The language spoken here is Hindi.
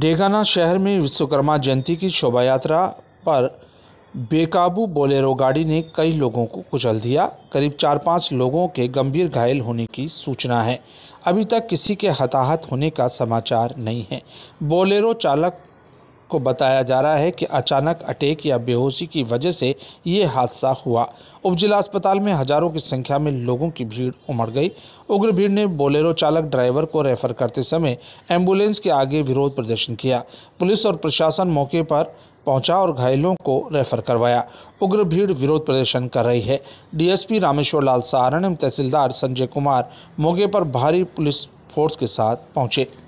डेगाना शहर में विश्वकर्मा जयंती की शोभा यात्रा पर बेकाबू बोलेरो गाड़ी ने कई लोगों को कुचल दिया करीब चार पाँच लोगों के गंभीर घायल होने की सूचना है अभी तक किसी के हताहत होने का समाचार नहीं है बोलेरो चालक को बताया जा रहा है कि अचानक अटैक या बेहोशी की वजह से ये हादसा हुआ उपजिला अस्पताल में हजारों की संख्या में लोगों की भीड़ उमड़ गई उग्र भीड़ ने बोलेरो चालक ड्राइवर को रेफर करते समय एम्बुलेंस के आगे विरोध प्रदर्शन किया पुलिस और प्रशासन मौके पर पहुंचा और घायलों को रेफर करवाया उग्र भीड़ विरोध प्रदर्शन कर रही है डीएसपी रामेश्वर लाल सहारण एवं तहसीलदार संजय कुमार मौके पर भारी पुलिस फोर्स के साथ पहुंचे